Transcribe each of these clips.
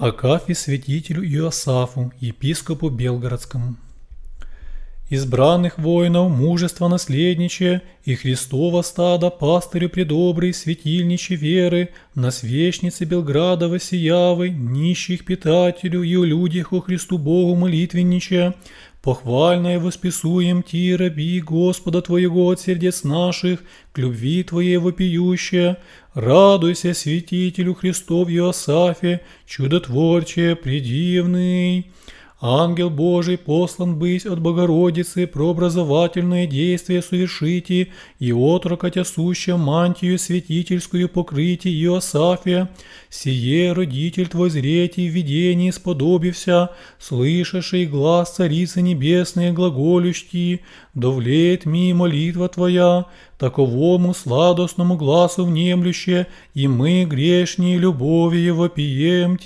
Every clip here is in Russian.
Акафи святителю Иосафу, епископу Белгородскому. Избранных воинов мужество наследниче, и Христова стада пастырю предобрый, светильниче веры, на свечнице Белграда сиявы, нищих питателю и у людях у Христу Богу молитвенниче, Похвальное воспесуем Ти, раби Господа Твоего от сердец наших, к любви Твоей вопиющая. Радуйся, святителю Христов Иосафе, чудотворче, предивный. Ангел Божий послан быть от Богородицы, прообразовательные действия совершите, и отрока тясуща мантию святительскую покрите Иосафия, сие родитель твой зреть и видение сподобився, слышащий глаз Царицы небесные глаголющи довлеет ми молитва твоя, таковому сладостному глазу внемлюще, и мы грешнее любовью его пием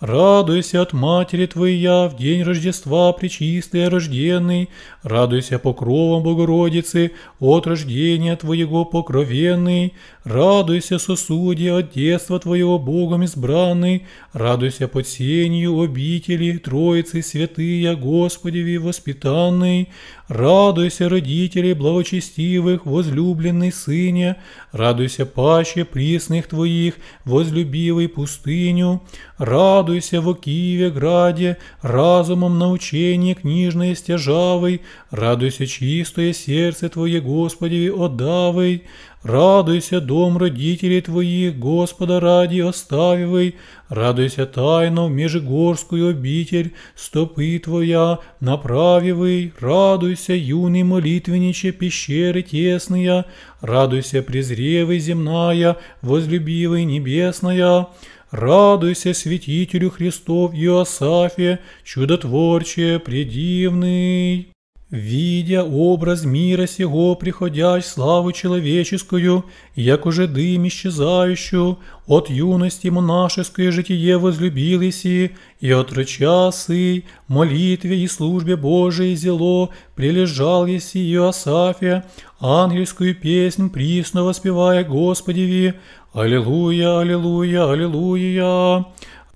Радуйся от матери твоя в день Рождества Пречистый рожденный, радуйся покровом Богородицы от рождения твоего покровенный, радуйся сосуде от детства твоего Богом избранный, радуйся под сенью обители Троицы святые Господеви воспитанный, Радуйся, родителей благочестивых, возлюбленный сыне, радуйся, паще пресных твоих, возлюбивый пустыню, радуйся в Киеве граде, разумом научение книжное стяжавый, радуйся, чистое сердце твое Господи, отдавый, Радуйся, дом родителей твоих, Господа ради оставивай, Радуйся тайно в межигорскую обитель, Стопы твоя направивай, Радуйся, юный молитвенниче, пещеры тесные, Радуйся, презревый земная, возлюбивый небесная, Радуйся, святителю Христов Иосафе, чудотворче предивный. Видя образ мира сего, приходящ славу человеческую, як уже дым исчезающую, от юности монашеское житие возлюбилось и, и отрыча сый, молитве и службе Божией зело, прилежал еси Иосафия, ангельскую песнь присно воспевая Господи ви аллилуйя, аллилуйя!»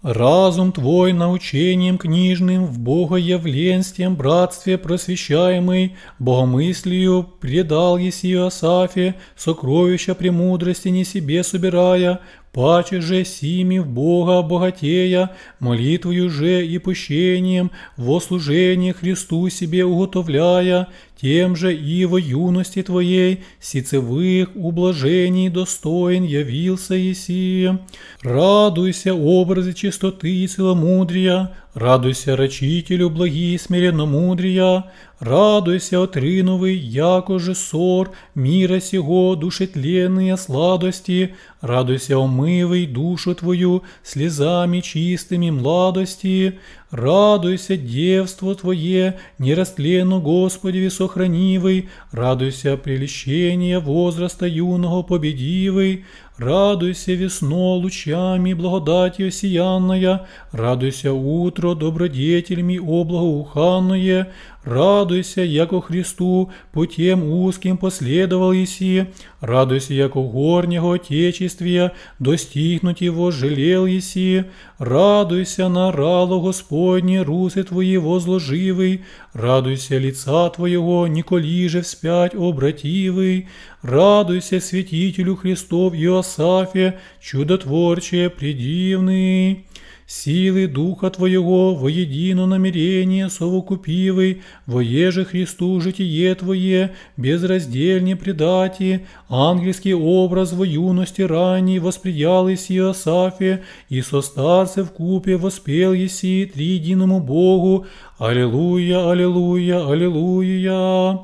Разум твой научением книжным в Бога богоявленствем братстве просвещаемый, богомыслию предал еси Асафе, сокровища премудрости не себе собирая, Паче же сими в Бога богатея, молитвою же и пущением, во служении Христу себе уготовляя, тем же и во юности твоей, сицевых ублажений достоин явился Еси. Радуйся образе чистоты и целомудрия, радуйся рачителю благи и смиренномудрия, радуйся отрыновый, яко же сор мира сего душетленные сладости, Радуйся, омивий душу твою слезами чистыми младости. Радуйся, девство Твое, нерастлену, Господи, сохранивый, радуйся, прелещение возраста юного победивый, радуйся, весно, лучами благодатью сиянная, радуйся, утро, добродетельми облагоуханное, радуйся, яко Христу, путем узким последовал Иси, радуйся, яко горнего Отечествия, достигнуть его жалел Иси, Радуйся, нарало Господне, русы твои возложивый, радуйся лица твоего, николи же вспять обративый, радуйся святителю Христов Иосафе, чудотворче предивный силы Духа Твоего воедино намерение совокупивы, воеже Христу житие Твое, безраздельне предати, ангельский образ во юности ранней восприял Иси Асафе, и со старцев купе воспел Еси триединому Богу, Аллилуйя, Аллилуйя, Аллилуйя.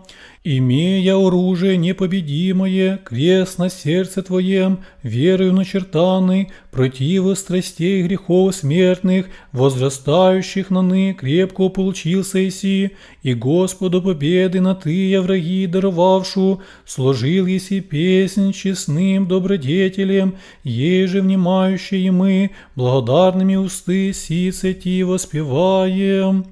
Имея оружие непобедимое, крест на сердце твоем, верою начертанный, противо страстей грехов смертных, возрастающих ныне крепко получился иси, и Господу победы на тыя враги даровавшу, сложил еси песнь честным добродетелем, еже внимающие мы, благодарными усты сице ти воспеваем».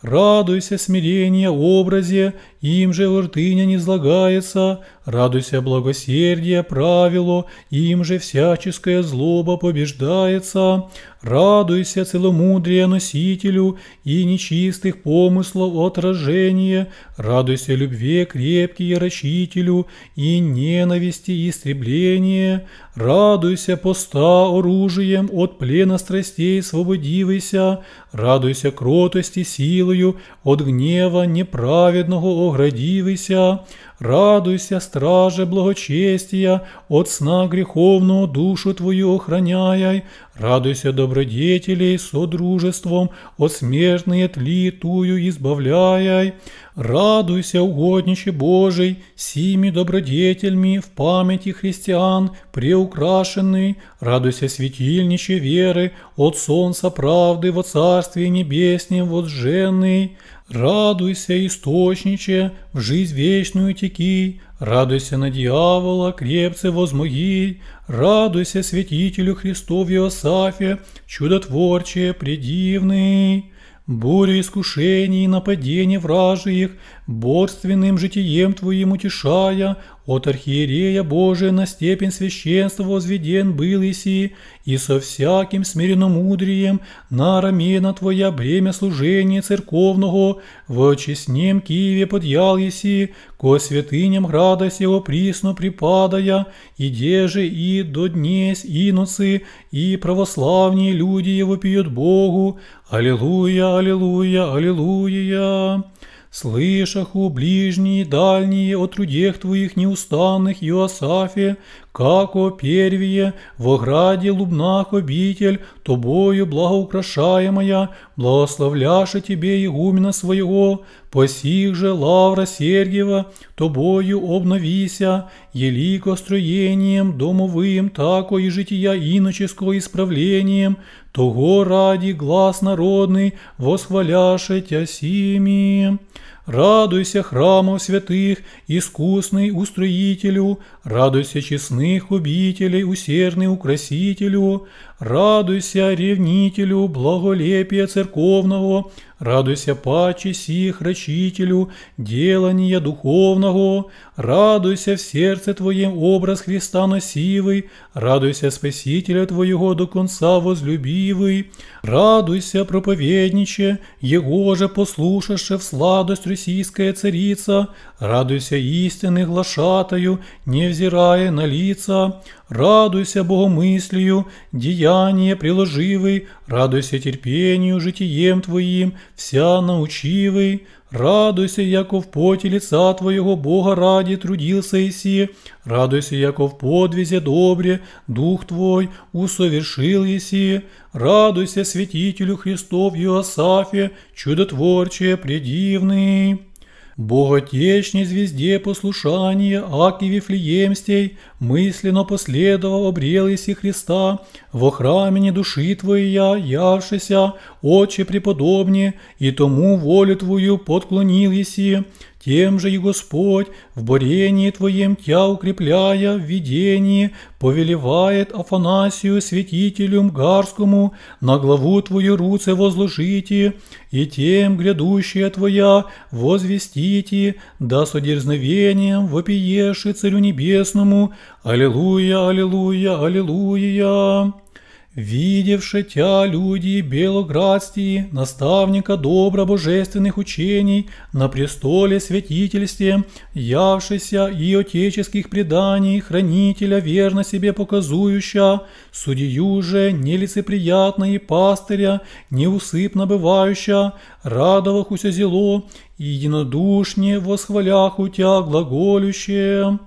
Радуйся смирения образе им же лыртыня не злагается, радуйся благосердие правило, им же всяческая злоба побеждается, радуйся целомудрия носителю и нечистых помыслов отражение, радуйся любви крепкие рачителю и ненависти истребление, радуйся поста оружием от плена страстей свободивайся, радуйся кротости силою от гнева неправедного оградивися, радуйся, страже благочестия, от сна греховного душу твою охраняй, радуйся добродетелей содружеством, от смертные тли тую избавляй, радуйся, угоднище Божий, сими добродетельми в памяти христиан преукрашенный, радуйся, светильнище веры, от солнца правды во Царстве Небеснем возженный, Радуйся, источниче, в жизнь вечную теки, Радуйся на дьявола, крепце возмоги, Радуйся святителю Христов Иосафе, Чудотворче предивный. Бурю искушений и нападений вражьих, Борственным житием твоим утешая, от архиерея Божия на степень священства возведен был иси, и со всяким смиренномудрием нарамена твоя бремя служения церковного, в очистнем Киеве подъял еси, ко святыням града сего присно припадая, и деже и до днесь иноцы, и православные люди его пьют Богу. Аллилуйя, аллилуйя, аллилуйя. Слышаху ближние и дальние о трудех твоих неустанных, Иосафе, как о первие, в ограде лубнах обитель, тобою благоукрашаемая, благословляше Тебе игумена своего, посих же лавра Сергиева, Тобою обновися, елико строением домовым, тако и жития иноческо исправлением, того ради глаз народный восхваляше Тя сими. Радуйся храмов святых, искусный устроителю, радуйся честных убителей, усердный украсителю, Радуйся, ревнителю благолепия церковного, радуйся паче сих рачителю делания духовного, радуйся в сердце твоем образ Христа носивый, радуйся Спасителя твоего до конца возлюбивый, радуйся, проповедниче, его же послушаше в сладость российская царица, радуйся истины глашатаю, невзирая на лица, радуйся богомыслию, деянию, деяния приложивый, радуйся терпению житием Твоим, вся научивый, радуйся, яко в поте лица Твоего Бога ради трудился Иси, радуйся, яко в подвизе добре, Дух Твой усовершил Иси, радуйся святителю Христов Иосафе, чудотворче предивный». Боготечней звезде послушания, аки Вифлеемстей, мысленно последовав обрелися Христа, во храме не храмені душі я явшися, Отче преподобні, и тому волю Твою подклонил подклонилися, тем же и Господь в борении Твоем Тя укрепляя в видении, повелевает Афанасию, святителю Мгарскому, на главу Твою руце возложите, и тем грядущая Твоя возвестите, да содерзновением вопиеши Царю Небесному, Аллилуйя, аллилуйя, аллилуйя. Видевши тя люди белоградсти, наставника добро божественных учений, на престоле святительстве, явшися и отеческих преданий, хранителя верно себе показующа, судью же нелицеприятно и пастыря, неусыпно бывающа, радовахуся зело, и восхвалях у тебя глаголющее.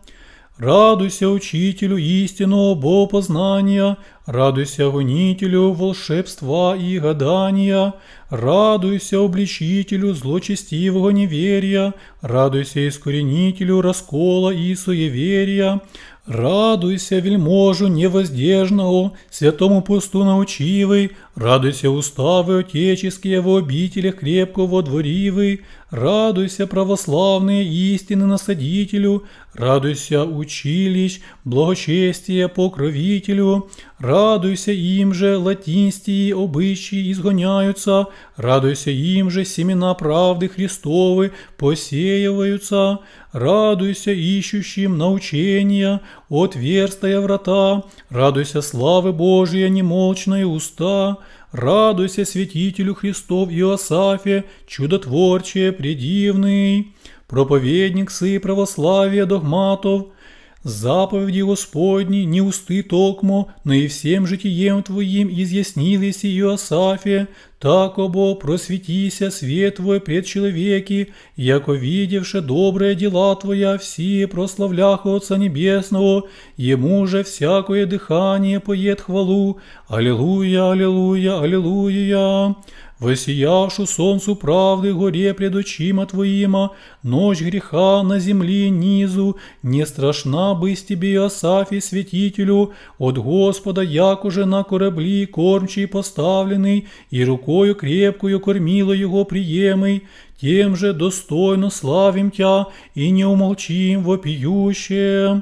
«Радуйся учителю истинного познания! Радуйся гонителю волшебства и гадания, радуйся обличителю злочестивого неверия, радуйся искоренителю раскола и суеверия, радуйся вельможу невоздежного, святому пусту научивый, радуйся уставы отеческие в обителях крепкого дворивый, радуйся православные истины насадителю, радуйся училищ, благочестие покровителю, Радуйся им же, латинские обычаи изгоняются, радуйся им же, семена правды Христовы посеиваются, радуйся ищущим научения, отверстая врата, радуйся славы Божия немолчные уста, радуйся святителю Христов Иосафе, чудотворче предивный, проповедник сы православия догматов – Заповеди Господні не усты токмо, но и всем житием Твоим изъяснились Иосафе, так обо просветися свет Твой пред человеки, яко видевши добрые дела Твоя, все прославлях Отца Небесного, Ему же всякое дыхание поет хвалу. Аллилуйя, аллилуйя, аллилуйя. Воссиявшу солнцу правды горе пред очима твоима, Ночь греха на земле низу, не страшна быть тебе, Асафи, святителю, От Господа, як уже на корабли кормчий поставленный И рукою крепкую кормила его приемый, Тем же достойно славим тя и не умолчим вопиющее.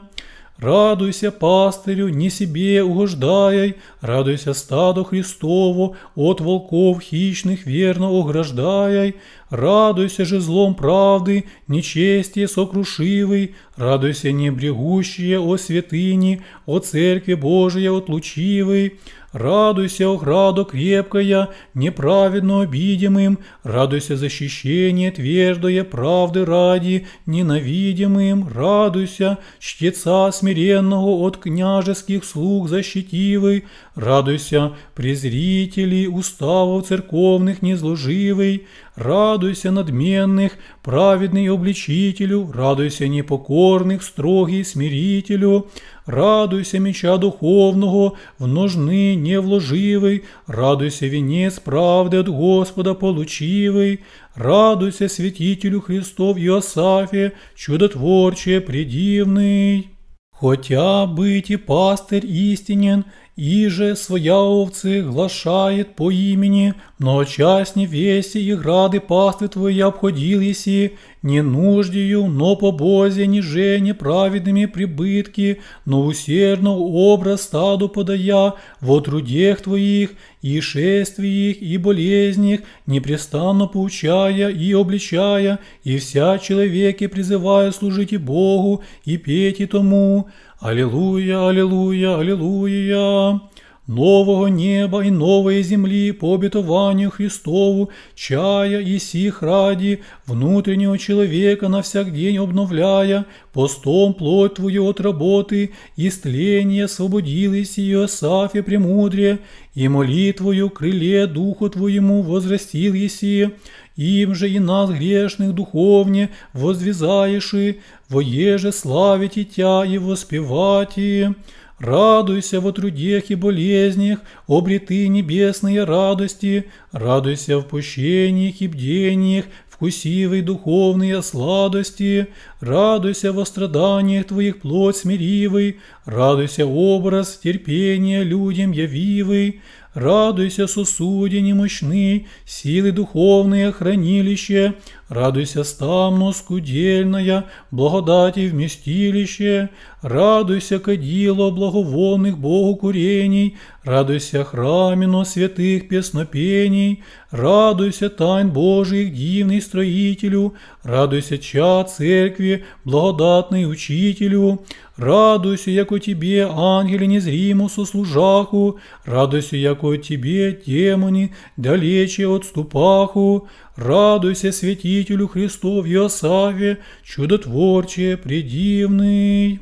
Радуйся, пастырю, не себе угождаяй, радуйся стаду Христову, от волков хищных верно ограждаяй, Радуйся же злом правды, нечестие сокрушивый, радуйся не о святыне, о церкви Божией отлучивый. Радуйся, оградо крепкая, неправедно обидимым, радуйся защищение твердое правды ради ненавидимым, радуйся, чтеца смиренного от княжеских слуг защитивый, радуйся, презрителей уставов церковных незложивый, радуйся надменных, праведный обличителю, радуйся непокорных, строгий смирителю, радуйся меча духовного, в ножны невложивый, радуйся венец правды от Господа получивый, радуйся святителю Христов Иосафе, чудотворче предивный. Хотя быть и пастырь истинен, Иже своя овцы глашает по имени, но многочасни веси и грады пасты твои обходил еси, не нуждею, но по Бозе ниже неправедными прибытки, но усердно образ стаду подая во трудех твоих, и шествиях, и болезнях, непрестанно поучая и обличая, и вся человеки призывая служить и Богу, и петь и тому». Аллилуйя, аллилуйя, аллилуйя. Нового неба и новой земли по обетованию Христову, чая и сих ради, внутреннего человека на всяк день обновляя, постом плоть твою от работы, истление освободилось ее Сафе премудре и молитвою крыле духу твоему возрастил еси, им же и нас грешных духовне возвязаеши, воеже славить и тя и воспевати. Радуйся во трудех и болезнях, обреты небесные радости, радуйся в пущениях и бдениях, вкусивой духовные сладости, Радуйся во страданиях твоих плоть смиривый, Радуйся образ терпения людям явивый, Радуйся сусуде мощны, силы духовные хранилище, Радуйся стану скудельная, благодати вместилище, Радуйся кадило благовонных Богу курений, Радуйся храмину святых песнопений, Радуйся тайн Божиих дивный строителю, Радуйся чад церкви, Тебе, благодатный Учителю, радуйся, яко Тебе, ангели незримо сослужаху, радуйся, яко Тебе, демони, далече отступаху, радуйся, святителю Христов Иосаве, чудотворче предивный».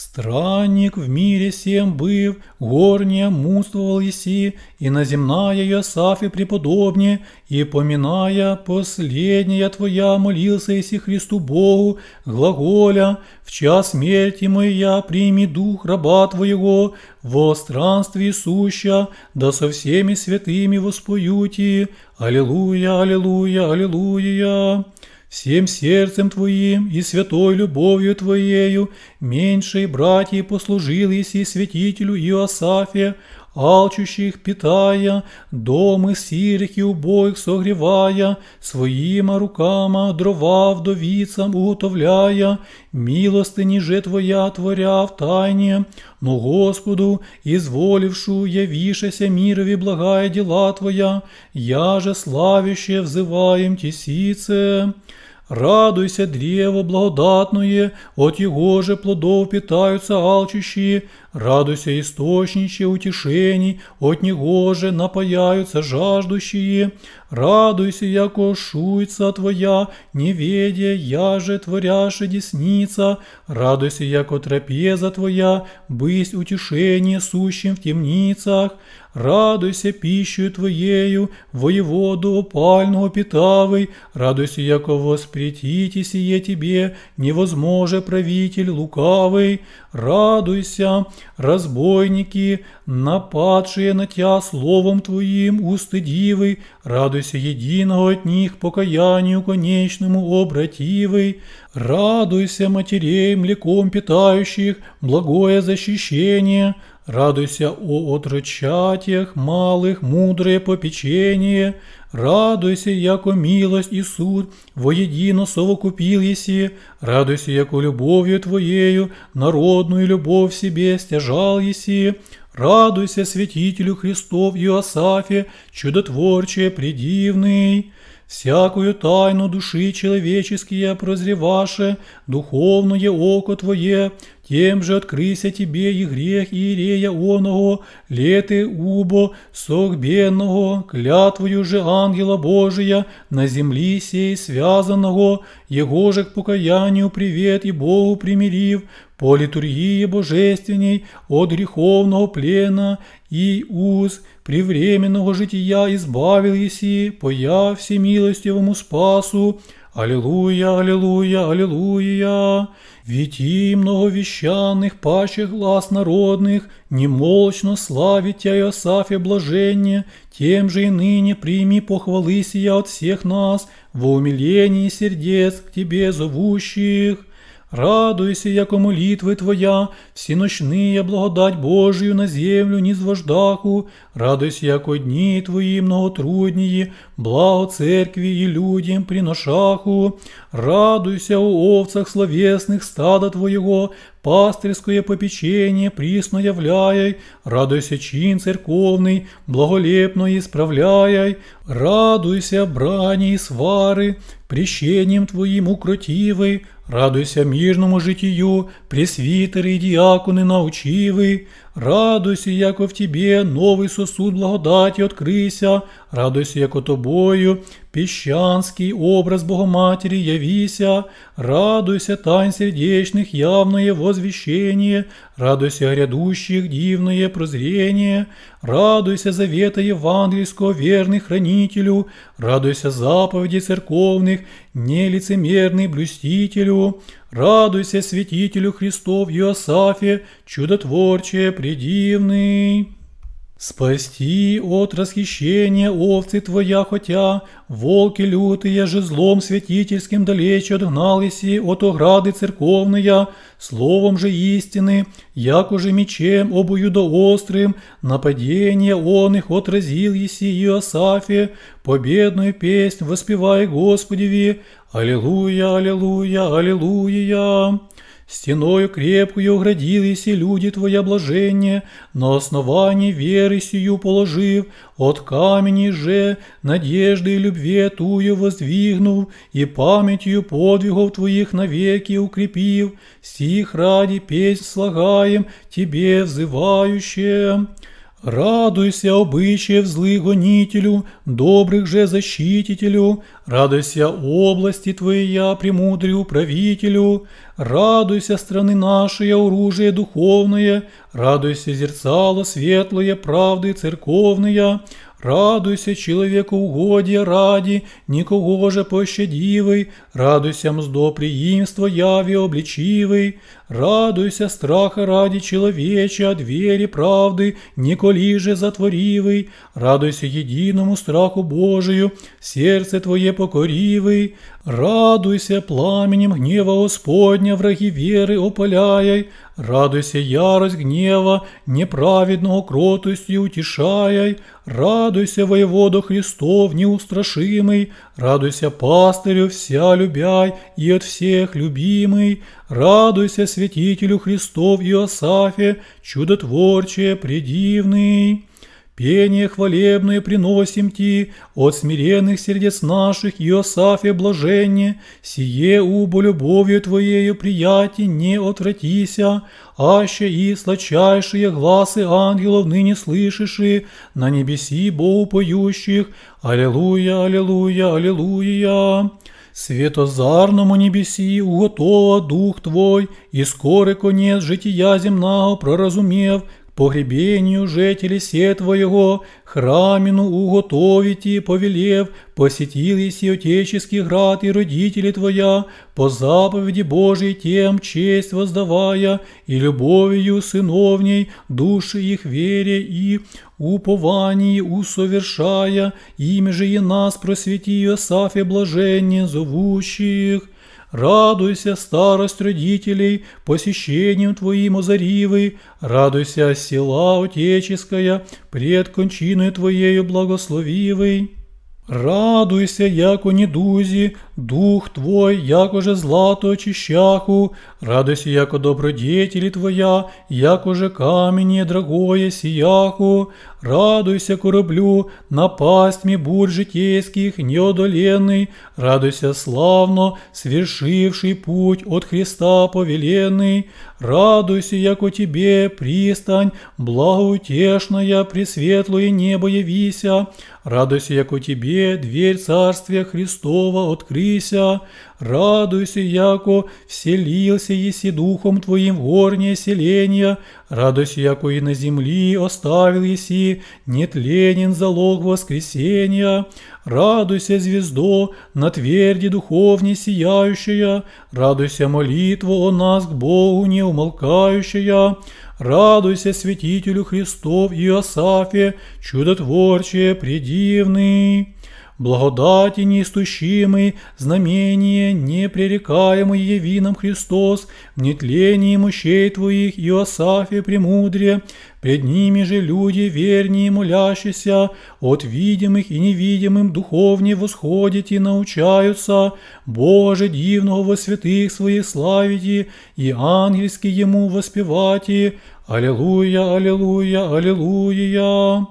Странник в мире всем быв, горнее муствовал еси, и на земная наземная сафи преподобне, и поминая последняя твоя молился еси Христу Богу, глаголя, в час смерти моя прими дух раба твоего, во странстве суща, да со всеми святыми воспоюти, Аллилуйя, Аллилуйя, Аллилуйя всем сердцем Твоим и святой любовью Твоею меньшие братья послужили и святителю Иосафе, алчущих питая, доми сірих і убоїх согрівая, своїма руками дрова вдовіцам уготовляя, милостині же Твоя творя в тайні, но Господу, изволившу, явішеся мирові благає діла Твоя, я же славіще взиваєм тісіце. Радуйся, древо благодатное, от его же плодов питаються, алчущие, Радуйся, источниче утешений, от него же напаяются жаждущие. Радуйся, яко шуйца твоя, неведя, я же творяше десница. Радуйся, яко трапеза твоя, бысь утешение сущим в темницах. Радуйся пищу твоею, воеводу пального питавый, радуйся, яко воспретите сие тебе, невозможе правитель лукавый. Радуйся, разбойники, нападшие на тя словом Твоим устыдивый, радуйся единого от них покаянию конечному обративый, радуйся матерей млеком питающих, благое защищение, Радуйся, о отрочатях малых, мудрое попечение, радуйся, яко милость и суд воедино совокупил еси, радуйся, яко любовью Твоею народную любовь себе стяжал еси, радуйся святителю Христов Иосафе, чудотворче предивный». всякую тайну души человеческие прозреваше, духовное око Твое, тем же открыся Тебе и грех Иерея оного, леты убо согбенного, клятвою же ангела Божия на земли сей связанного, его же к покаянию привет и Богу примирив, по литургии божественней от греховного плена и уз при временного жития избавил еси, поя всемилостивому спасу, Аллилуйя, аллилуйя, аллилуйя! Ведь и многовещанных пащих глаз народных немолчно славить я Иосафе блаженне, тем же и ныне прими похвалы сия от всех нас во умилении сердец к тебе зовущих. Радуйся, яко молитви Твоя, я благодать Божию на землю ні звождаху, радуйся, яко дні Твої многотруднії, благо церкви і людям приношаху, радуйся у овцах словесных стада Твоего, пастырское попечение присно являй, радуйся чин церковный, благолепно исправляй, радуйся брани и свары, прещением Твоим укротивый, Радуйся мирному житию, пресвитеры и диаконы научивы, Радуйся, яко в тебе новий сосуд благодаті открися, радуйся, яко тобою, піщанський образ Богоматері явіся, радуйся, тайн сердечных явное возвещение, радуйся грядущих дивное прозрение, радуйся завета евангельского верный хранителю, радуйся заповеди церковных нелицемерный блюстителю, Радуйся, святителю Христов Иосафе, чудотворче предивный. Спасти от расхищения овцы твоя хотя, волки лютые же злом святительским далече отгнались от ограды церковные, словом же истины, як уже мечем до острым нападение он их отразил еси Иосафе, победную песнь воспевай Господи Господеви, Аллилуйя, Аллилуйя, Аллилуйя. Стеною крепкую оградились и люди твоя блажение, на основании веры сию положив, от камени же надежды и любви тую воздвигнув, и памятью подвигов твоих навеки укрепив, сих ради песнь слагаем тебе взывающим. Радуйся, обычаев злых гонителю, добрых же защитителю, радуйся области твоя, премудрю правителю, радуйся страны нашей, оружие духовное, радуйся зерцало светлое, правды церковные, Радуйся человеку угодья ради, никого же пощадивый, радуйся мздо приимства яві обличивый, Радуйся страха ради человеча, двери правды, Николи же затворивый, радуйся единому страху Божию, сердце твое покоривый, радуйся пламенем гнева Господня, враги веры опаляй, радуйся ярость гнева, неправедного кротостью утешай, радуйся воеводу Христов неустрашимый, радуйся пастырю вся любяй и от всех любимый, Радуйся, святителю Христов Иосафе, чудотворчее, предивный. Пение хвалебное приносим Ти, от смиренных сердец наших, Иосафе блаженне, сие убо любовью Твоею прияти не отвратися, аще и сладчайшие гласы ангелов ныне слышиши, на небеси Богу поющих, Аллилуйя, Аллилуйя, Аллилуйя. Светозарному небесі уготова дух Твой, і скоре конец життя земного проразумів, погребению жители се Твоего, храмину уготовите, повелев, посетили сей отеческий град и родители Твоя, по заповеди Божией тем честь воздавая, и любовью сыновней души их вере и уповании усовершая, имя же и нас просвети, Осафе блаженне зовущих». Радуйся, старость родителей, посещением Твоим озаривы, радуйся, села отеческая, пред кончиной Твоею благословивой, Радуйся, яко недузі, Дух Твой, якоже злато очищаху, радость яко добродетели Твоя, якоже камень дорогое сияху, радуйся кораблю, напастьми бурь житейских неодоленный, радуйся славно, свершивший путь от Христа повеленный, радуйся, яко Тебе пристань, благоутешная, пресветлое небо явися, радуйся, яко Тебе дверь Царствия Христова открыта, возвелися. Радуйся, яко вселился еси духом твоим в горнее селения, радуйся, яко и на земли оставил еси, нетленен залог воскресения. Радуйся, звездо, на тверди духовне сияющая, радуйся, молитва о нас к Богу неумолкающая. Радуйся, святителю Христов и Асафе, чудотворче предивный. Благодати неистощимые, знамения непререкаемые яви нам Христос, в нетлении мощей Твоих, Иосафе премудре. пред ними же люди вернее молящиеся, от видимых и невидимым духовне восходят и научаются, Боже дивного во святых своих славите, и ангельски ему воспевати, Аллилуйя, Аллилуйя, Аллилуйя.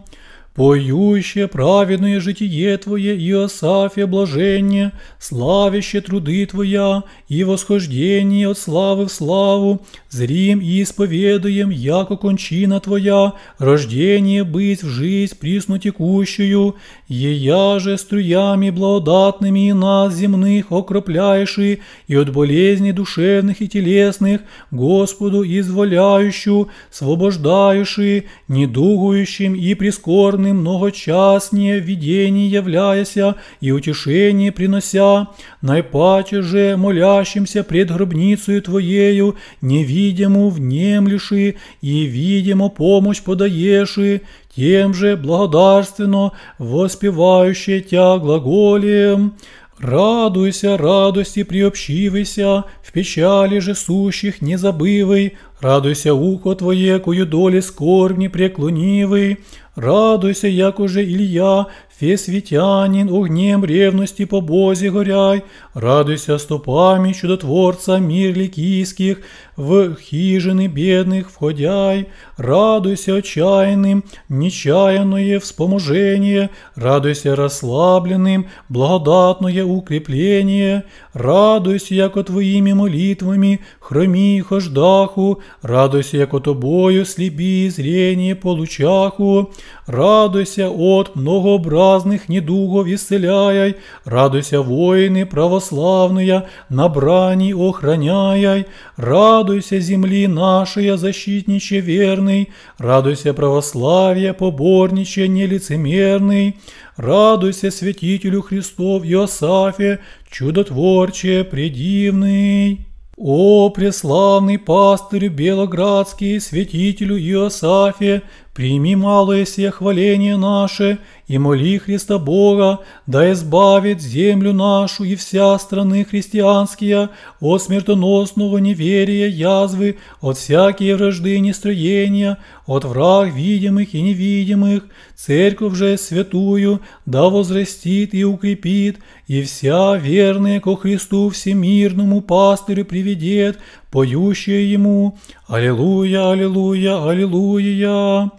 Поющее праведное житие Твое, Иосафе, блажение, славящее труды Твоя и восхождение от славы в славу, Зрим и исповедуем, яко кончина Твоя, рождение быть в жизнь приснутекущую, ея же струями благодатными нас земных окропляеши, и от болезней душевных и телесных Господу изволяющую, свобождающи, недугующим и прискорным многочаснее видение являяся и утешение принося, наипаче же молящимся пред гробницею Твоею, не видимо внемлеши и видимо помощь подаеши, тем же благодарственно воспевающие тя глаголем. Радуйся, радости приобщивайся, в печали же сущих не забывай, радуйся ухо твое, кою доли скорбни преклонивый, радуйся, як уже Илья, Фесвітянин огнем ревности по Бозе горяй, Радуйся ступами чудотворца мир ликийских, В хижины бедных входяй, Радуйся отчаянным, нечаянное вспоможение, Радуйся расслабленным, благодатное укрепление, Радуйся, яко твоими молитвами, хромі хождаху, Радуйся, яко тобою сліпі зрение получаху, Радуйся от много брата, разных недугов исцеляй, радуйся, воины православные, на брани охраняй, радуйся, земли нашей, защитниче верный, радуйся, православие, поборниче нелицемерный, радуйся, святителю Христов Иосафе, чудотворче предивный. О, преславный пастырь Белоградский, святителю Иосафе, Прими малое сие хваление наше и моли Христа Бога, да избавит землю нашу и вся страны христианские от смертоносного неверия, язвы, от всякие вражды и нестроения, от враг видимых и невидимых, церковь же святую да возрастит и укрепит, и вся верная ко Христу всемирному пастырю приведет, поющие ему «Аллилуйя, аллилуйя, аллилуйя!»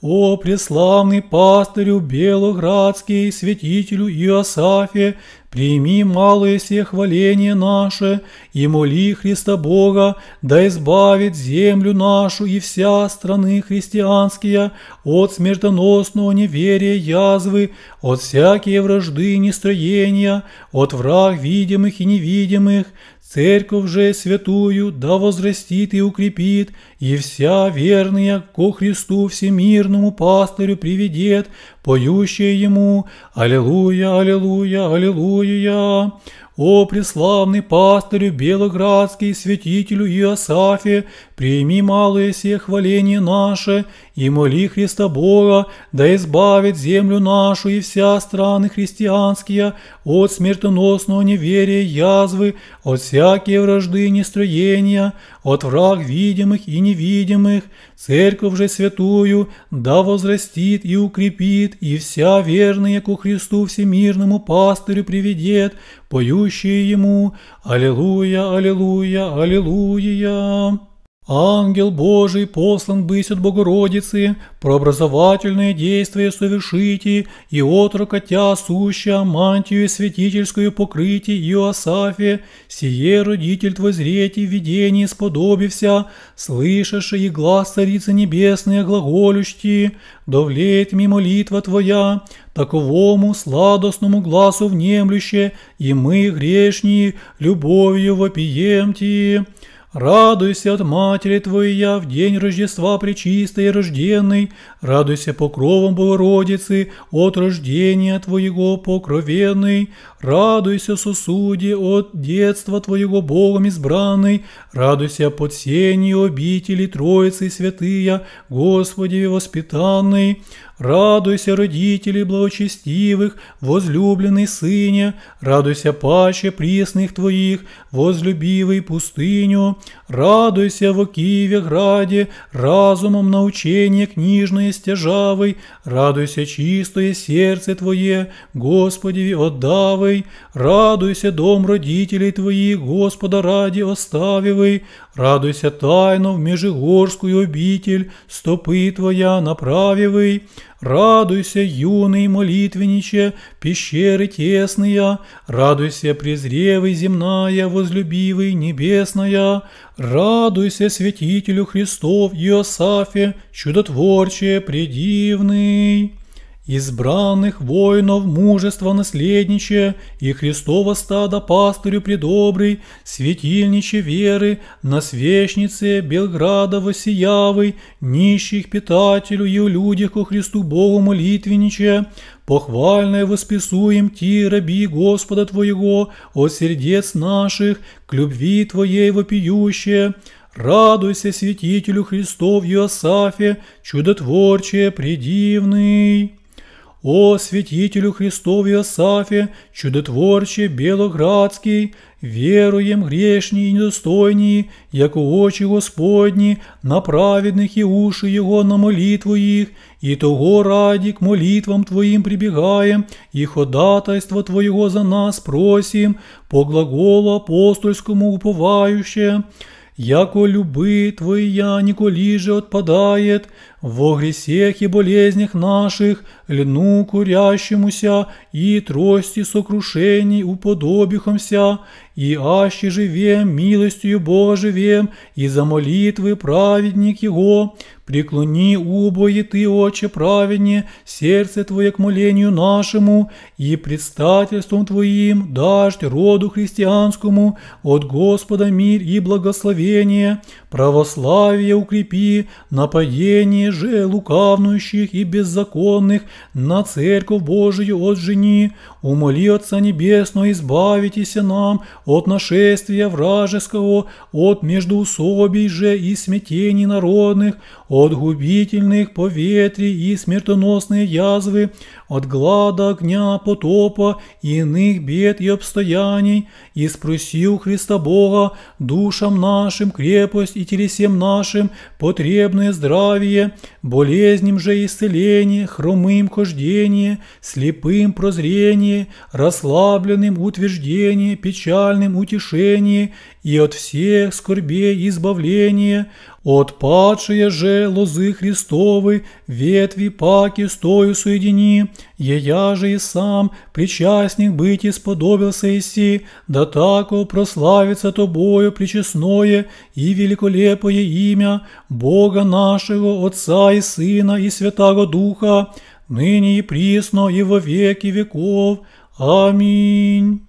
О, преславный пастырю Белоградский, святителю Иосафе, прими малое все хваление наше, и моли Христа Бога, да избавит землю нашу и вся страны христианские от смертоносного неверия язвы, от всякие вражды и нестроения, от враг видимых и невидимых, Церковь же святую да возрастит и укрепит, и вся верная ко Христу всемирному пастырю приведет, поющая ему «Аллилуйя, аллилуйя, аллилуйя». О преславный пастырю Белоградский, святителю Иосафе, прими малое все хваление наше и моли Христа Бога, да избавит землю нашу и вся страны христианские от смертоносного неверия язвы, от всякие вражды нестроения, от враг видимых и невидимых, церковь же святую, да возрастит и укрепит, и вся верная ко Христу всемирному пастырю приведет, поющие ему «Аллилуйя, аллилуйя, аллилуйя». Ангел Божий послан быть от Богородицы, прообразовательные действия совершите, и отрока тя суща мантию святительскую покрытие Иосафе, сие родитель твой зрете в видении сподобився, слышаше и глаз Царицы Небесные глаголющи, довлеет ми молитва твоя, таковому сладостному глазу внемлюще, и мы грешни любовью вопием ти». Радуйся от матери твоей я в день Рождества Пречистой рожденной, радуйся покровом Богородицы от рождения твоего покровенный, радуйся сосуде от детства твоего Богом избранный, радуйся под сенью обители Троицы Святые, Господи воспитанный. Радуйся, родители благочестивых, возлюбленный сыне, радуйся, паче пресных твоих, возлюбивый пустыню, радуйся в Киеве граде, разумом научение книжное стяжавый, радуйся, чистое сердце твое, Господи отдавый, радуйся, дом родителей твоих, Господа ради оставивый, Радуйся тайно в Межигорскую обитель, стопы твоя направивый. Радуйся, юный молитвенниче, пещеры тесные, Радуйся, презревый земная, возлюбивый небесная, Радуйся, святителю Христов Иосафе, чудотворче предивный избранных воинов мужество наследниче и Христово стадо пастырю предобрый, светильниче веры, на свечнице Белграда сиявый, нищих питателю и людях ко Христу Богу молитвенниче, похвальное восписуем Ти, раби Господа Твоего, о сердец наших, к любви Твоей вопиюще Радуйся, святителю Христов Иосафе, чудотворче предивный. «О святителю Христові Асафе, чудотворче Белоградский, веруем грешні і недостойні, яко очі Господні, на праведних і уши Його на молитву їх, і того раді к молитвам Твоїм прибігаєм, і ходатайство Твоєго за нас просім, по глаголу апостольському уповающе». Яко люби Твоя, николи же отпадає, во гресех и болезнях наших, льну курящемуся, и трости сокрушений уподобихомся, и аще живем, милостью Бога живем, и за молитвы праведник Его. Преклони убои Ты, Отче праведне, сердце Твое к молению нашему, и предстательством Твоим дашь роду христианскому от Господа мир и благословение, православие укрепи, нападение же лукавнующих и беззаконных, на Церковь Божию отжени, умоли Отца Небесного, избавитесь нам от нашествия вражеского, от междуусобий же и смятений народных, от губительных поветрий и смертоносной язвы, от глада, огня, потопа, иных бед и обстояний, и спросил Христа Бога, душам нашим крепость и телесем нашим потребное здравие, болезням же исцеление, хромым хождение, слепым прозрение, расслабленным утверждение, печальным утешение и от всех скорбей избавление, от падшие же лозы Христовы, ветви паки стою соедини, ея же и сам причастник быть исподобился иси, да тако прославится тобою причестное и великолепое имя Бога нашего Отца и Сына и Святаго Духа, ныне и присно и во веки веков. Аминь.